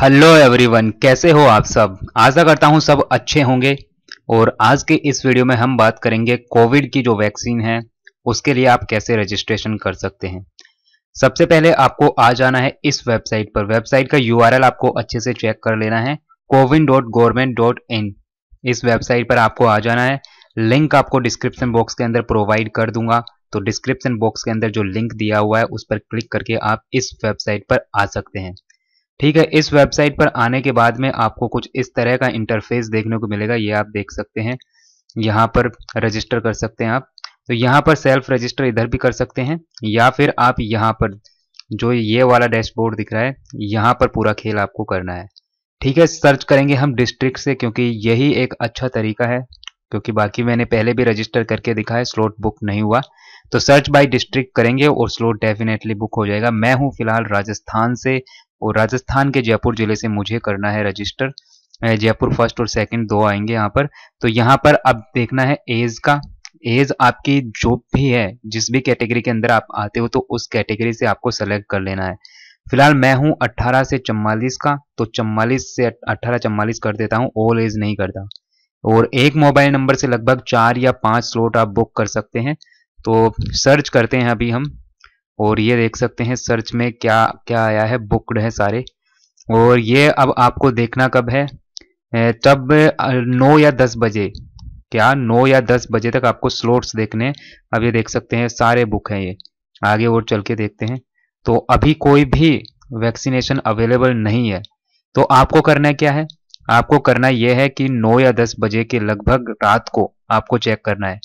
hello everyone कैसे हो आप सब आशा करता हूँ सब अच्छे होंगे और आज के इस वीडियो में हम बात करेंगे कोविड की जो वैक्सीन है उसके लिए आप कैसे रजिस्ट्रेशन कर सकते हैं सबसे पहले आपको आ जाना है इस वेबसाइट पर वेबसाइट का यू आपको अच्छे से चेक कर लेना है CoWIN dot government dot in इस वेबसाइट पर आपको आ जाना है लिंक आपको डिस्क्रिप्शन बॉक्स के अंदर प्रोवाइड कर दूंगा तो डिस्क्रिप्शन बॉक्स के अंदर जो लिंक दिया हुआ है उस पर क्लिक करके आप इस वेबसाइट पर आ सकते हैं ठीक है इस वेबसाइट पर आने के बाद में आपको कुछ इस तरह का इंटरफेस देखने को मिलेगा ये आप देख सकते हैं यहाँ पर रजिस्टर कर सकते हैं आप तो यहाँ पर सेल्फ रजिस्टर इधर भी कर सकते हैं या फिर आप यहाँ पर जो ये वाला डैशबोर्ड दिख रहा है यहाँ पर पूरा खेल आपको करना है ठीक है सर्च करेंगे हम डिस्ट्रिक्ट से क्योंकि यही एक अच्छा तरीका है क्योंकि बाकी मैंने पहले भी रजिस्टर करके दिखा है स्लोट बुक नहीं हुआ तो सर्च बाय डिस्ट्रिक्ट करेंगे और स्लोट डेफिनेटली बुक हो जाएगा मैं हूं फिलहाल राजस्थान से और राजस्थान के जयपुर जिले से मुझे करना है रजिस्टर जयपुर फर्स्ट और सेकंड दो आएंगे यहाँ पर तो यहाँ पर अब देखना है एज का एज आपकी जो भी है जिस भी कैटेगरी के अंदर आप आते हो तो उस कैटेगरी से आपको सेलेक्ट कर लेना है फिलहाल मैं हूँ 18 से चम्मालीस का तो चम्मालीस से 18 चम्मालीस कर देता हूँ ओल एज नहीं करता और एक मोबाइल नंबर से लगभग चार या पांच स्लॉट आप बुक कर सकते हैं तो सर्च करते हैं अभी हम और ये देख सकते हैं सर्च में क्या क्या आया है बुकड है सारे और ये अब आपको देखना कब है तब नौ या दस बजे क्या नौ या दस बजे तक आपको स्लोट्स देखने अब ये देख सकते हैं सारे बुक हैं ये आगे और चल के देखते हैं तो अभी कोई भी वैक्सीनेशन अवेलेबल नहीं है तो आपको करना क्या है आपको करना यह है कि नौ या दस बजे के लगभग रात को आपको चेक करना है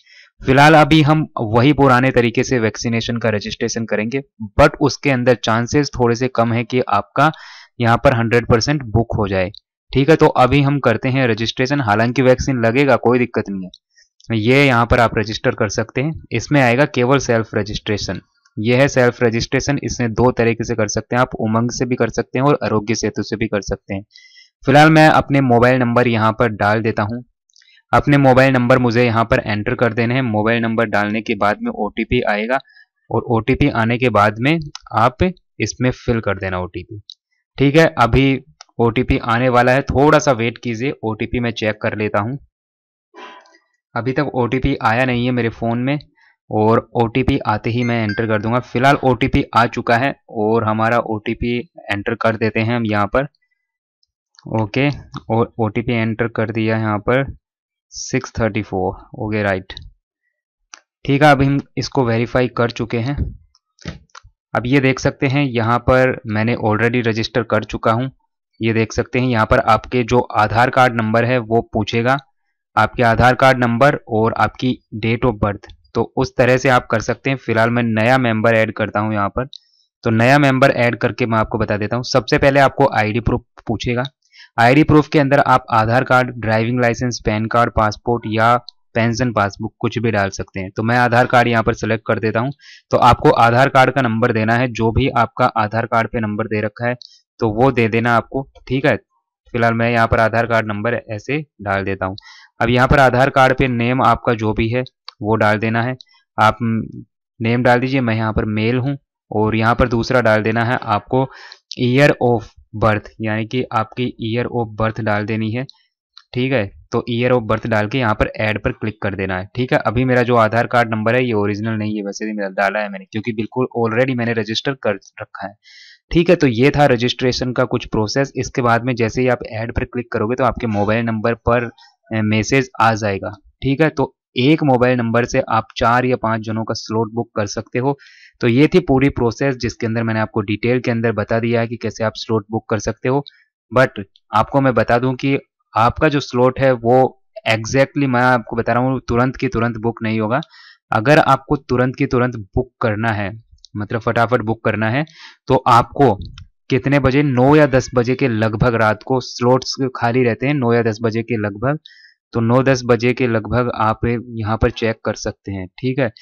फिलहाल अभी हम वही पुराने तरीके से वैक्सीनेशन का रजिस्ट्रेशन करेंगे बट उसके अंदर चांसेस थोड़े से कम है कि आपका यहाँ पर 100 परसेंट बुक हो जाए ठीक है तो अभी हम करते हैं रजिस्ट्रेशन हालांकि वैक्सीन लगेगा कोई दिक्कत नहीं है ये यहाँ पर आप रजिस्टर कर सकते हैं इसमें आएगा केवल सेल्फ रजिस्ट्रेशन यह है सेल्फ रजिस्ट्रेशन इसमें दो तरीके से कर सकते हैं आप उमंग से भी कर सकते हैं और आरोग्य सेतु से भी कर सकते हैं फिलहाल मैं अपने मोबाइल नंबर यहाँ पर डाल देता हूँ अपने मोबाइल नंबर मुझे यहाँ पर एंटर कर देने हैं मोबाइल नंबर डालने के बाद में ओ आएगा और ओ आने के बाद में आप इसमें फिल कर देना ओ ठीक है अभी ओ आने वाला है थोड़ा सा वेट कीजिए ओ मैं चेक कर लेता हूँ अभी तक ओ आया नहीं है मेरे फ़ोन में और ओ आते ही मैं एंटर कर दूंगा फिलहाल ओ आ चुका है और हमारा ओ एंटर कर देते हैं हम यहाँ पर ओके और ओ एंटर कर दिया यहाँ पर six thirty four okay right ठीक है अभी हम इसको वेरीफाई कर चुके हैं अब ये देख सकते हैं यहाँ पर मैंने ऑलरेडी रजिस्टर कर चुका हूँ ये देख सकते हैं यहाँ पर आपके जो आधार कार्ड नंबर है वो पूछेगा आपके आधार कार्ड नंबर और आपकी डेट ऑफ बर्थ तो उस तरह से आप कर सकते हैं फिलहाल मैं नया मेंबर ऐड करता हूँ यहाँ पर तो नया मेंबर ऐड करके मैं आपको बता देता हूँ सबसे पहले आपको आईडी प्रूफ पूछेगा आईडी प्रूफ के अंदर आप Aadhaar card driving licence PAN card passport या पेंशन पासबुक कुछ भी डाल सकते हैं तो मैं आधार कार्ड यहाँ पर सेलेक्ट कर देता हूँ तो आपको आधार कार्ड का नंबर देना है जो भी आपका आधार कार्ड पे नंबर दे रखा है तो वो दे देना आपको ठीक है फिलहाल मैं यहाँ पर आधार कार्ड नंबर ऐसे डाल देता हूँ अब यहाँ पर आधार कार्ड पे नेम आपका जो भी है वो डाल देना है आप नेम डाल दीजिए मैं यहाँ पर मेल हूँ और यहाँ पर दूसरा डाल देना है आपको ईयर ऑफ बर्थ यानी कि आपकी ईयर ऑफ बर्थ डाल देनी है ठीक है तो ईयर ऑफ बर्थ डाल के यहाँ पर ऐड पर क्लिक कर देना है ठीक है अभी मेरा जो आधार कार्ड नंबर है ये ओरिजिनल नहीं है वैसे भी मेरा डाला है मैंने क्योंकि बिल्कुल ऑलरेडी मैंने रजिस्टर कर रखा है ठीक है तो ये था रजिस्ट्रेशन का कुछ प्रोसेस इसके बाद में जैसे ही आप ऐड पर क्लिक करोगे तो आपके मोबाइल नंबर पर मैसेज आ जाएगा ठीक है तो एक मोबाइल नंबर से आप चार या पांच जनों का स्लॉट बुक कर सकते हो तो ये थी पूरी प्रोसेस जिसके अंदर मैंने आपको डिटेल के अंदर बता दिया है कि कैसे आप स्लॉट बुक कर सकते हो बट आपको मैं बता दूं कि आपका जो स्लॉट है वो एग्जैक्टली मैं आपको बता रहा हूँ तुरंत की तुरंत बुक नहीं होगा अगर आपको तुरंत की तुरंत बुक करना है मतलब फटाफट बुक करना है तो आपको कितने बजे नौ या दस बजे के लगभग रात को स्लॉट्स खाली रहते हैं नौ या दस बजे के लगभग तो नौ दस बजे के लगभग आप यहाँ पर चेक कर सकते हैं ठीक है